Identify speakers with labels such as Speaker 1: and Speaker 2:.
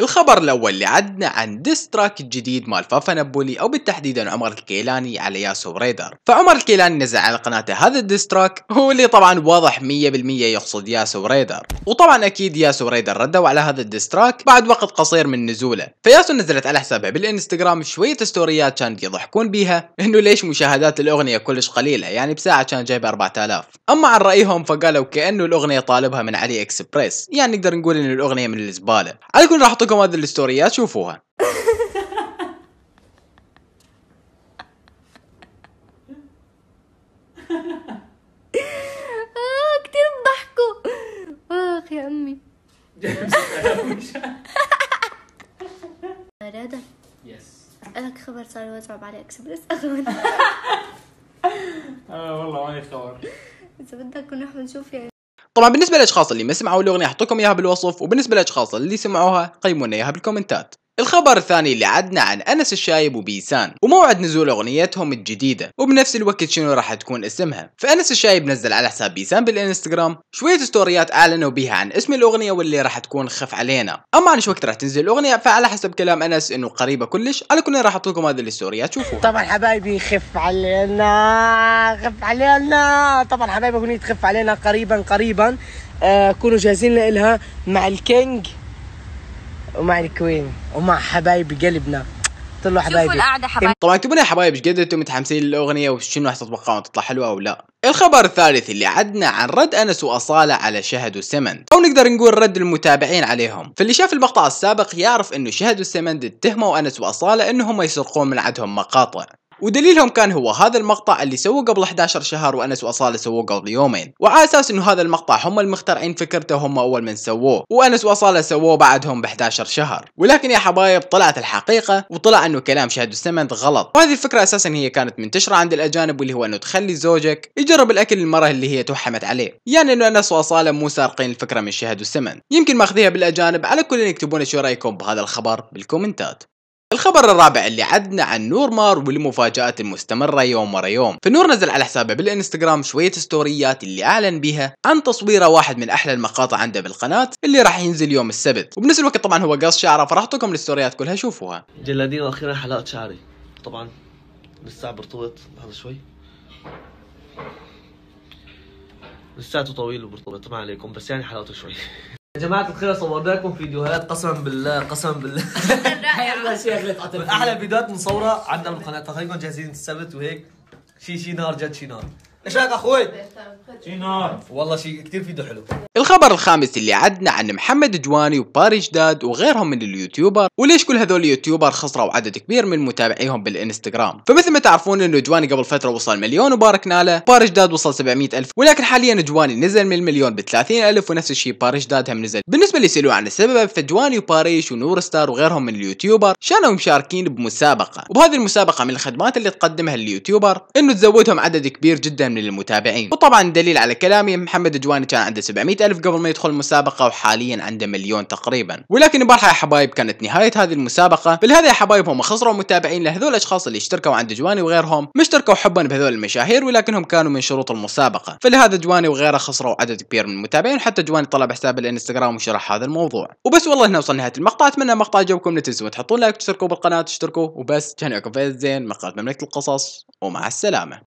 Speaker 1: الخبر الاول اللي عدنا عن ديستراك الجديد مال فافا نابولي او بالتحديد عن عمر الكيلاني على ياسو ريدر فعمر الكيلاني نزل على قناته هذا الديستراك هو اللي طبعا واضح 100% يقصد ياسو ريدر وطبعا اكيد ياسو ريدر ردوا على هذا الديستراك بعد وقت قصير من نزوله فياسو نزلت على حسابها بالانستغرام شويه ستوريات كانت يضحكون بيها انه ليش مشاهدات الاغنيه كلش قليله يعني بساعه كان جايبه 4000 اما عن رايهم فقالوا كانه الاغنيه طالبها من علي اكسبريس يعني نقدر نقول ان الاغنيه من الزباله على كل راح لكم هذه الاستوريات شوفوها آه، كثير بضحكوا اخ آه، يا امي رادة يس اسالك خبر صار واتعب على اكسبرس اخوان اه والله ماني خبر اذا بدك ونحن نشوف يعني طبعا بالنسبه للاشخاص اللي ما سمعوا الاغنيه حطوا لكم اياها بالوصف وبالنسبه للاشخاص اللي سمعوها قيمونا اياها بالكومنتات الخبر الثاني اللي عدنا عن أنس الشايب وبيسان وموعد نزول أغنيتهم الجديدة وبنفس الوقت شنو راح تكون اسمها فأنس الشايب نزل على حساب بيسان بالإنستغرام شوية ستوريات أعلنوا بها عن اسم الأغنية واللي راح تكون خف علينا أما عن شو وقت راح تنزل الأغنية فعلى حسب كلام أنس إنه قريبة كلش على كل راح اعطيكم هذه الستوريات شوفوها طبعا حبايبي خف علينا خف علينا طبعا حبايبي أغنية خف علينا قريبا قريبا آه كونوا جاهزين لها مع الكينج ومع الكوين ومع حبايب قلبنا طلعوا حبايبي القعده إيه، طبعا اكتبوا لنا حبايب ايش قد انتم متحمسين للاغنيه وشنو راح تتوقعون تطلع حلوه او لا الخبر الثالث اللي عدنا عن رد انس واصاله على شهد وسمند او نقدر نقول رد المتابعين عليهم فاللي شاف المقطع السابق يعرف انه شهد وسمند اتهموا انس واصاله انهم يسرقون من عندهم مقاطع ودليلهم كان هو هذا المقطع اللي سووه قبل 11 شهر وانس واصاله سووه قبل يومين وعلى اساس انه هذا المقطع هم المخترعين فكرته هم اول من سووه وانس واصاله سووه بعدهم ب 11 شهر ولكن يا حبايب طلعت الحقيقه وطلع انه كلام شهد السمنت غلط وهذه الفكره اساسا هي كانت منتشره عند الاجانب واللي هو انه تخلي زوجك يجرب الاكل المره اللي هي توحمت عليه يعني انه انس واصاله مو سارقين الفكره من شهد السمنت يمكن ماخذيها بالاجانب على كل يكتبون شو رايكم بهذا الخبر بالكومنتات الخبر الرابع اللي عدنا عن نور مار والمفاجآت المستمرة يوم ورا يوم فنور نزل على حسابه بالانستغرام شوية ستوريات اللي اعلن بها عن تصويره واحد من احلى المقاطع عنده بالقناة اللي راح ينزل يوم السبت وبنفس الوقت طبعا هو قص شعره فراحتكم للستوريات كلها شوفوها جلادين اخيرا حلقت شعري طبعا لسه برطوبة بعد شوي لساته طويل وبرطوبته ما عليكم بس يعني حلاوته شوي يا جماعة الخير صورنا لكم فيديوهات قسما بالله قسما بالله من احلى فيديوهات مصورة عندنا بالقناة فخليكم جاهزين السبت وهيك شي شي نار جد شي نار والله شيء كثير فيديو حلو الخبر الخامس اللي عدنا عن محمد جواني وباري جداد وغيرهم من اليوتيوبر وليش كل هذول اليوتيوبر خسروا عدد كبير من متابعيهم بالانستغرام فمثل ما تعرفون انه جواني قبل فتره وصل مليون وباركنا له باري جداد وصل 700 الف ولكن حاليا جواني نزل من المليون ب 30 الف ونفس الشيء باري جداد هم نزل بالنسبة عن السبب فجواني وباريش ونور ستار وغيرهم من اليوتيوبر كانوا مشاركين بمسابقة وبهذه المسابقة من الخدمات اللي تقدمها اليوتيوبر انه تزودهم عدد كبير جدا من المتابعين وطبعا دليل على كلامي محمد جواني كان عنده 700 ألف قبل ما يدخل المسابقة وحاليا عنده مليون تقريبا ولكن البارحة يا حبايب كانت نهاية هذه المسابقة بالهذا يا حبايب هم خسروا متابعين لهذول الأشخاص اللي اشتركوا عند جواني وغيرهم ما اشتركوا حبا بهذول المشاهير ولكنهم كانوا من شروط المسابقة فلهذا جواني وغيره خسروا عدد كبير من المتابعين حتى جواني طلب حساب الانستغرام وشرح شرح هذا الموضوع وبس والله هنا وصلنا نهايه المقطع اتمنى المقطع عجبكم لا تنسون تحطون لايك وتشتركوا بالقناه تشتركوا وبس كان عقب زين مقاطع مملكه القصص ومع السلامه